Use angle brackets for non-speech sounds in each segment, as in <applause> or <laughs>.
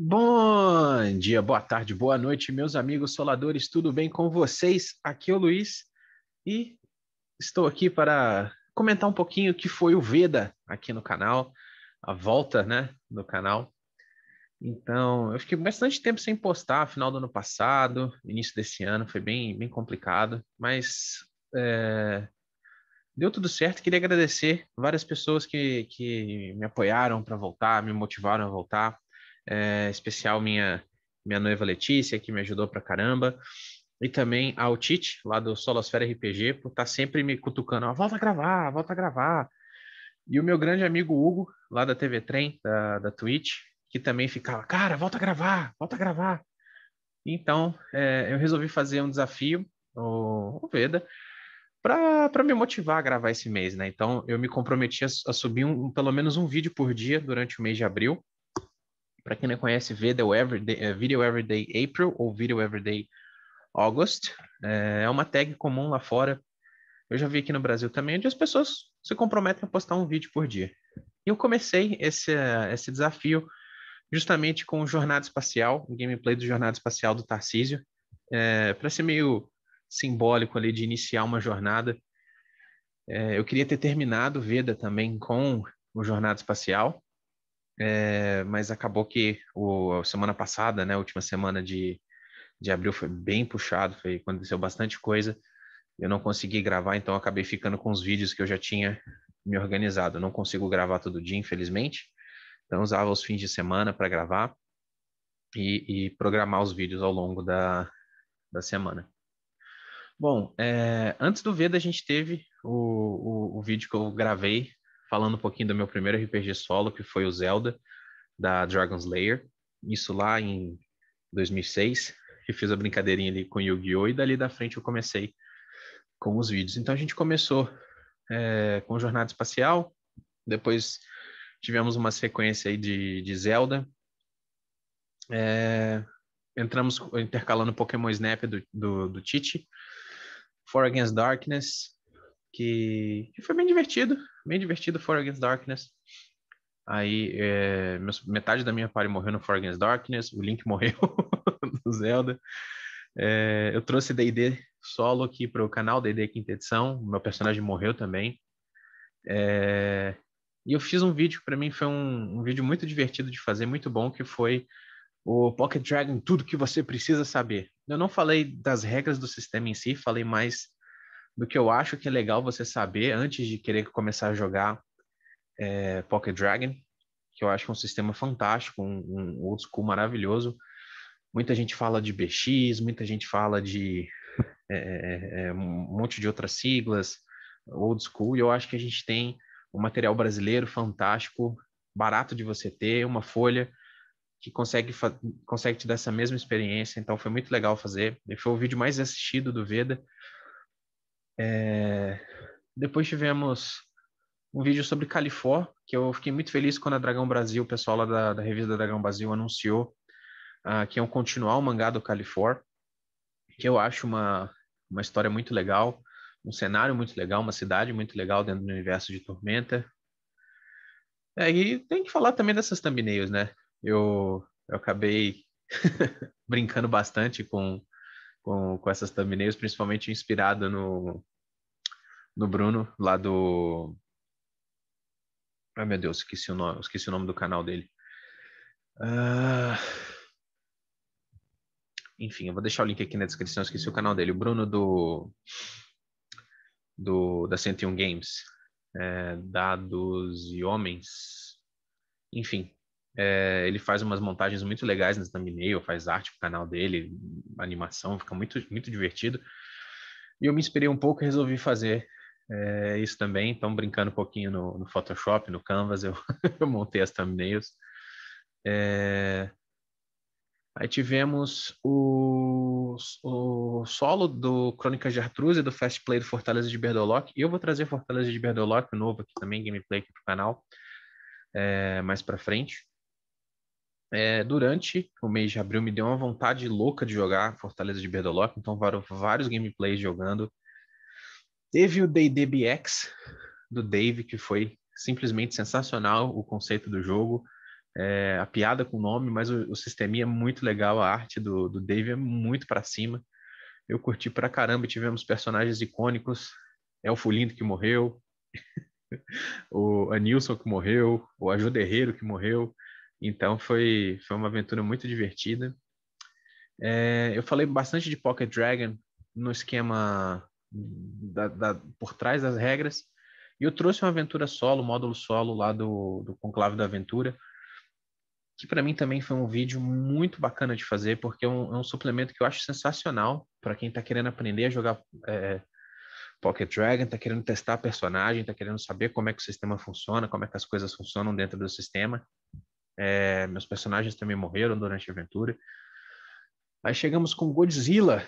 Bom dia, boa tarde, boa noite, meus amigos soladores, tudo bem com vocês? Aqui é o Luiz e estou aqui para comentar um pouquinho o que foi o Veda aqui no canal, a volta, né, do canal. Então, eu fiquei bastante tempo sem postar, final do ano passado, início desse ano, foi bem, bem complicado, mas é, deu tudo certo. Queria agradecer várias pessoas que, que me apoiaram para voltar, me motivaram a voltar é, especial minha minha noiva Letícia, que me ajudou pra caramba, e também ao Tite, lá do Solosfera RPG, por estar tá sempre me cutucando, ó, volta a gravar, volta a gravar. E o meu grande amigo Hugo, lá da TV Trem, da, da Twitch, que também ficava, cara, volta a gravar, volta a gravar. Então, é, eu resolvi fazer um desafio, o, o Veda, para me motivar a gravar esse mês, né? Então, eu me comprometi a, a subir um, pelo menos um vídeo por dia durante o mês de abril, para quem não conhece, Video Everyday, é, Video Everyday April ou Video Everyday August. É, é uma tag comum lá fora. Eu já vi aqui no Brasil também, onde as pessoas se comprometem a postar um vídeo por dia. E eu comecei esse, eh, esse desafio justamente com o Jornada Espacial, o gameplay do Jornada Espacial do Tarcísio, é, para ser meio simbólico ali de iniciar uma jornada. É, eu queria ter terminado Veda também com o Jornada Espacial, é, mas acabou que o, a semana passada, né, a última semana de, de abril foi bem puxado, foi, aconteceu bastante coisa. Eu não consegui gravar, então acabei ficando com os vídeos que eu já tinha me organizado. não consigo gravar todo dia, infelizmente. Então usava os fins de semana para gravar e, e, programar os vídeos ao longo da, da semana. Bom, é, antes do Veda a gente teve o, o, o vídeo que eu gravei falando um pouquinho do meu primeiro RPG solo, que foi o Zelda, da Dragon's Lair. Isso lá em 2006, que fiz a brincadeirinha ali com Yu-Gi-Oh! e dali da frente eu comecei com os vídeos. Então a gente começou é, com Jornada Espacial, depois tivemos uma sequência aí de, de Zelda. É, entramos intercalando Pokémon Snap do, do, do Titi, For Against Darkness, que, que foi bem divertido, bem divertido, For Against Darkness. Aí, é, metade da minha party morreu no For Against Darkness, o Link morreu <laughs> no Zelda. É, eu trouxe D&D solo aqui para o canal, D&D Quinta Edição, meu personagem morreu também. É, e eu fiz um vídeo, para mim foi um, um vídeo muito divertido de fazer, muito bom, que foi o Pocket Dragon, tudo que você precisa saber. Eu não falei das regras do sistema em si, falei mais do que eu acho que é legal você saber antes de querer começar a jogar é, Pocket Dragon, que eu acho é um sistema fantástico, um, um old school maravilhoso. Muita gente fala de BX, muita gente fala de é é, é, é, um monte de outras siglas, old school, e eu acho que a gente tem um material brasileiro fantástico, barato de você ter, uma folha que consegue, consegue te dar essa mesma experiência. Então foi muito legal fazer. E foi o vídeo mais assistido do Veda. É... Depois tivemos um vídeo sobre Califórnia, que eu fiquei muito feliz quando a Dragão Brasil, o pessoal lá da, da revista Dragão Brasil, anunciou uh, que iam continuar o mangá do Califor, que eu acho uma, uma história muito legal, um cenário muito legal, uma cidade muito legal dentro do universo de Tormenta. É, e tem que falar também dessas thumbnails, né? Eu, eu acabei <laughs> brincando bastante com, com, com essas thumbnails, principalmente inspirado no, no Bruno, lá do. Ai meu Deus, esqueci o nome, esqueci o nome do canal dele. Uh... Enfim, eu vou deixar o link aqui na descrição, esqueci o canal dele. O Bruno do. do da 101 Games, é, Dados e Homens. Enfim, é, ele faz umas montagens muito legais nas thumbnail, faz arte pro canal dele, animação, fica muito, muito divertido. E eu me inspirei um pouco e resolvi fazer é, isso também. Então, brincando um pouquinho no, no Photoshop, no Canvas, eu, <laughs> eu montei as thumbnails. É... Aí tivemos o, o solo do Crônicas de Artruse, do Fast Play do Fortaleza de Berdoloc. Eu vou trazer Fortaleza de Berdoloc, novo aqui também, gameplay aqui pro canal, é, mais para frente. É, durante o mês de abril me deu uma vontade louca de jogar Fortaleza de Berdoloc, então vários, vários gameplays jogando. Teve o DayDBX do Dave, que foi simplesmente sensacional o conceito do jogo, é, a piada com o nome, mas o, o é muito legal, a arte do, do Dave é muito para cima. Eu curti pra caramba, tivemos personagens icônicos, o Lindo que morreu, <laughs> o Anilson que morreu, o Ajuderreiro que morreu, então foi, foi uma aventura muito divertida. É, eu falei bastante de Pocket Dragon no esquema da, da, por trás das regras. E eu trouxe uma aventura solo, módulo solo lá do, do Conclave da Aventura, que para mim também foi um vídeo muito bacana de fazer, porque é um, é um suplemento que eu acho sensacional para quem está querendo aprender a jogar é, Pocket Dragon, está querendo testar a personagem, está querendo saber como é que o sistema funciona, como é que as coisas funcionam dentro do sistema. É, meus personagens também morreram durante a aventura. Aí chegamos com Godzilla,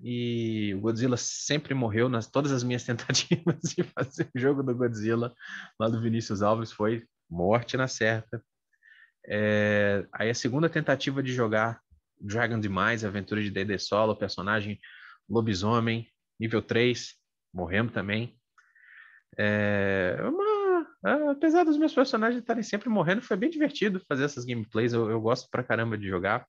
e o Godzilla sempre morreu nas todas as minhas <laughs> tentativas de fazer o jogo do Godzilla lá do Vinícius Alves foi morte na certa. É, aí a segunda tentativa de jogar Dragon Demais, aventura de D&D solo, personagem lobisomem, nível 3, morremos também. É, uma ah, apesar dos meus personagens estarem sempre morrendo, foi bem divertido fazer essas gameplays. Eu, eu gosto pra caramba de jogar.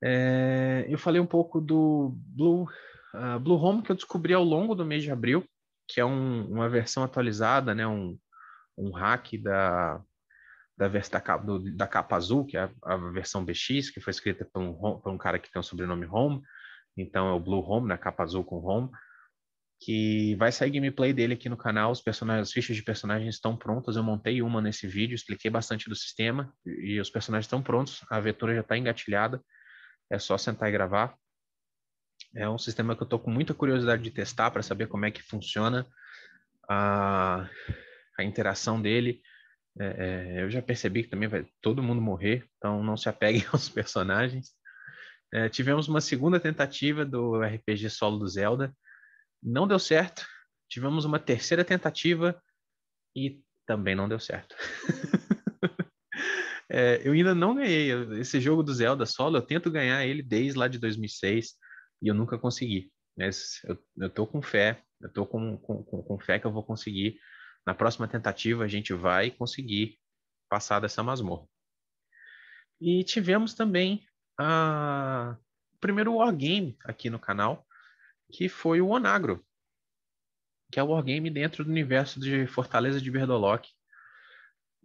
É, eu falei um pouco do Blue, uh, Blue Home que eu descobri ao longo do mês de abril, que é um, uma versão atualizada, né? Um, um hack da, da, da, capa, da capa azul, que é a, a, versão BX, que foi escrita por um, por um cara que tem o sobrenome Home. Então é o Blue Home, na né, capa azul com Home que vai sair gameplay dele aqui no canal. Os personagens, as fichas de personagens estão prontas. Eu montei uma nesse vídeo, expliquei bastante do sistema e os personagens estão prontos. A aventura já está engatilhada. É só sentar e gravar. É um sistema que eu estou com muita curiosidade de testar para saber como é que funciona a, a interação dele. É, é, eu já percebi que também vai todo mundo morrer, então não se apeguem <laughs> aos personagens. É, tivemos uma segunda tentativa do RPG solo do Zelda, não deu certo. Tivemos uma terceira tentativa e também não deu certo. <laughs> é, eu ainda não ganhei esse jogo do Zelda solo. Eu tento ganhar ele desde lá de 2006 e eu nunca consegui. Mas né? eu, eu tô com fé, eu tô com, com, com fé que eu vou conseguir. Na próxima tentativa a gente vai conseguir passar dessa masmorra. E tivemos também a primeiro Wargame aqui no canal, que foi o Onagro, que é o wargame dentro do universo de Fortaleza de Berdoloc.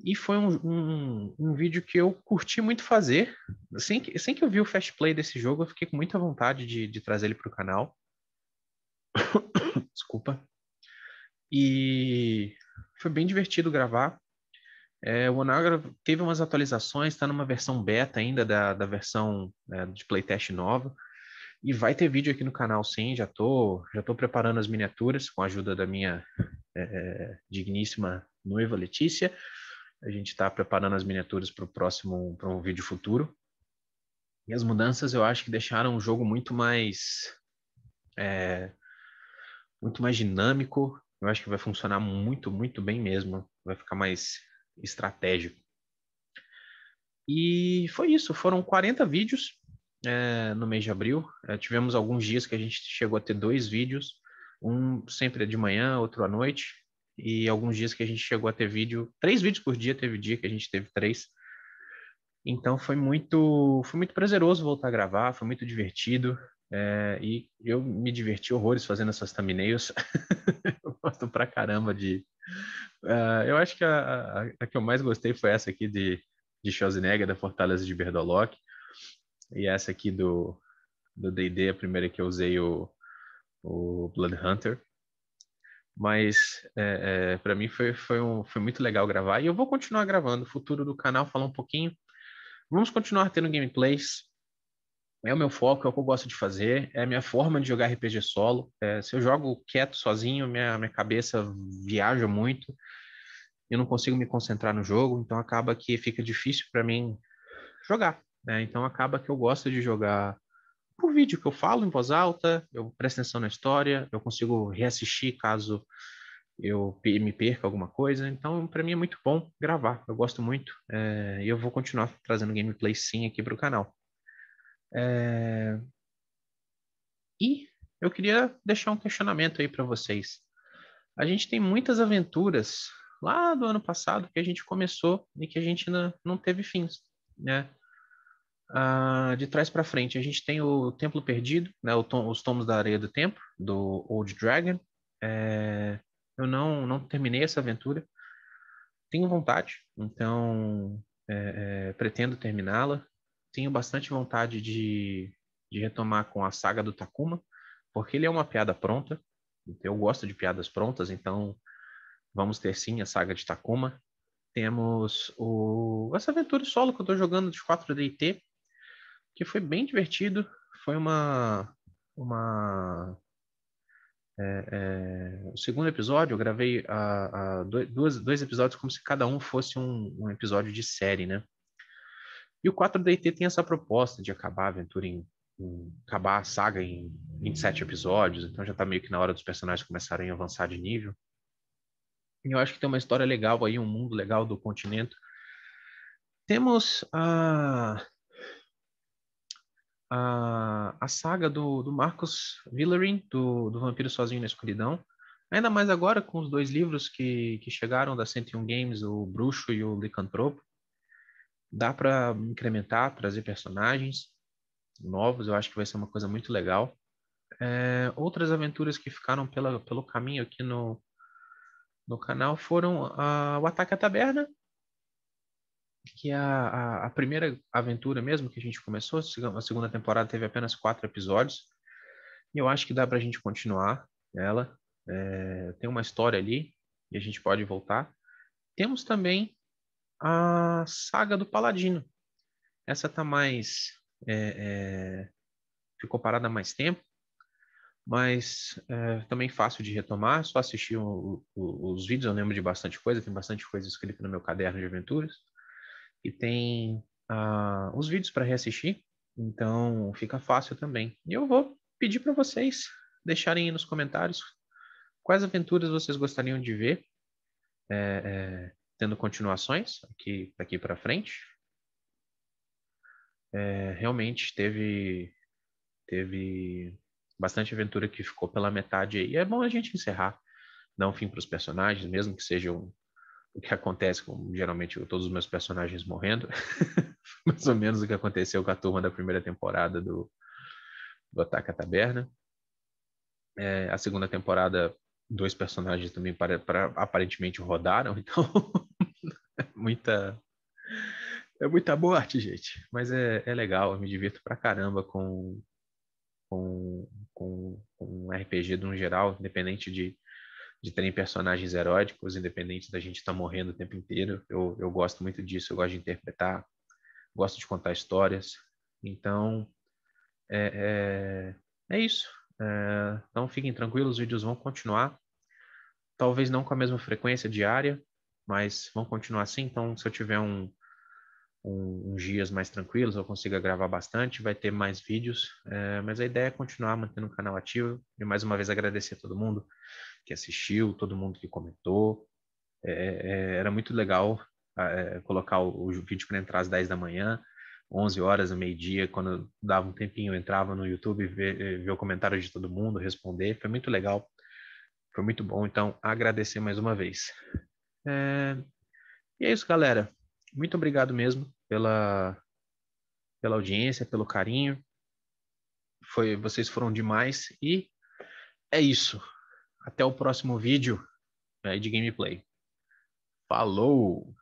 E foi um, um, um, vídeo que eu curti muito fazer. Assim que, assim que eu vi o fast play desse jogo, eu fiquei com muita vontade de, de trazer ele para o canal. <coughs> Desculpa. E foi bem divertido gravar. É, o Onagro teve umas atualizações, está numa versão beta ainda da, da versão é, de playtest nova. E vai ter vídeo aqui no canal, sim. Já tô, já tô preparando as miniaturas com a ajuda da minha é, digníssima noiva Letícia. A gente está preparando as miniaturas para o próximo, para um vídeo futuro. E as mudanças, eu acho que deixaram o jogo muito mais, é, muito mais dinâmico. Eu acho que vai funcionar muito, muito bem mesmo. Vai ficar mais estratégico. E foi isso. Foram 40 vídeos é, no mês de abril. É, tivemos alguns dias que a gente chegou a ter dois vídeos, um sempre de manhã, outro à noite, e alguns dias que a gente chegou a ter vídeo, três vídeos por dia, teve dia que a gente teve três. Então foi muito, foi muito prazeroso voltar a gravar, foi muito divertido. É, e eu me diverti horrores fazendo essas thumbnails. <laughs> eu gosto pra caramba de. Uh, eu acho que a, a, a, que eu mais gostei foi essa aqui de, de Schwarzenegger, da Fortaleza de Berdoloc. E essa aqui do do D&D, a primeira que eu usei o, o Blood Hunter. Mas é, é, para mim foi, foi, um, foi muito legal gravar e eu vou continuar gravando. O futuro do canal, falar um pouquinho. Vamos continuar tendo gameplays. É o meu foco, é o que eu gosto de fazer, é a minha forma de jogar RPG solo. É, se eu jogo quieto sozinho, minha, minha cabeça viaja muito, eu não consigo me concentrar no jogo, então acaba que fica difícil para mim jogar. Né? Então acaba que eu gosto de jogar por vídeo, que eu falo em voz alta, eu presto atenção na história, eu consigo reassistir caso eu me perca alguma coisa. Então, para mim é muito bom gravar, eu gosto muito. É, e é, eu vou continuar trazendo gameplay sim aqui para o canal. É... E eu queria deixar um questionamento aí para vocês. A gente tem muitas aventuras lá do ano passado que a gente começou e que a gente não teve fins, né? Uh, de trás para frente, a gente tem o Templo Perdido, né, o tom, os Tomos da Areia do Tempo, do Old Dragon. É, eu não, não terminei essa aventura. Tenho vontade, então é, é, pretendo terminá-la. Tenho bastante vontade de, de retomar com a saga do Takuma, porque ele é uma piada pronta. Eu gosto de piadas prontas, então vamos ter sim a saga de Takuma. Temos o... essa aventura solo que eu estou jogando de 4DT, que foi bem divertido. Foi uma. uma é, é, o segundo episódio, eu gravei a, a dois, dois episódios como se cada um fosse um, um episódio de série, né? E o 4DT tem essa proposta de acabar a aventura em, em, acabar a saga em 27 episódios, então já tá meio que na hora dos personagens começarem a avançar de nível. E eu acho que tem uma história legal aí, um mundo legal do continente. Temos a a, a saga do, do Marcos Villarin, do, do Vampiro Sozinho na Escuridão. Ainda mais agora com os dois livros que, que chegaram da 101 Games, o Bruxo e o Licantropo. Dá para incrementar, trazer personagens novos, eu acho que vai ser uma coisa muito legal. É, outras aventuras que ficaram pela, pelo caminho aqui no, no canal foram a, o Ataque à Taberna, que é a, a, a, primeira aventura mesmo que a gente começou, a segunda temporada teve apenas quatro episódios, e eu acho que dá para a gente continuar ela. É, tem uma história ali, e a gente pode voltar. Temos também a saga do Paladino. Essa tá mais. É, é, ficou parada mais tempo, mas é, também fácil de retomar. Só assistir o, o, os vídeos, eu lembro de bastante coisa, tem bastante coisa escrita no meu caderno de aventuras e tem ah, os vídeos para reassistir, então fica fácil também. E eu vou pedir para vocês deixarem aí nos comentários quais aventuras vocês gostariam de ver é, é, tendo continuações aqui daqui para frente. É, realmente teve teve bastante aventura que ficou pela metade aí. É bom a gente encerrar, dar um fim para os personagens, mesmo que sejam o que acontece com geralmente todos os meus personagens morrendo, <laughs> mais ou menos o que aconteceu com a turma da primeira temporada do, do Ataque à Taberna. É, a segunda temporada, dois personagens também para, para aparentemente rodaram, então <laughs> é muita é muita morte, gente. Mas é, é legal, eu me divirto pra caramba com com, com, com RPG de um geral, independente de de terem personagens eróticos, independente da gente estar tá morrendo o tempo inteiro. Eu, eu gosto muito disso, eu gosto de interpretar, gosto de contar histórias. Então, é, é, é isso. É, então, fiquem tranquilos, os vídeos vão continuar. Talvez não com a mesma frequência diária, mas vão continuar assim. Então, se eu tiver um, um, uns dias mais tranquilos, eu consiga gravar bastante, vai ter mais vídeos. É, mas a ideia é continuar mantendo o canal ativo. E mais uma vez agradecer a todo mundo que assistiu, todo mundo que comentou. É, é, é era muito legal ah, é, colocar o, o vídeo para entrar às 10 da manhã, 11 horas, meio-dia, quando dava um tempinho, eu entrava no YouTube, eh, ver, o comentário de todo mundo, responder. Foi muito legal, foi muito bom. Então, agradecer mais uma vez. É, e é isso, galera. Muito obrigado mesmo pela, pela audiência, pelo carinho. Foi, vocês foram demais e é isso. Até o próximo vídeo né, de gameplay. Falou!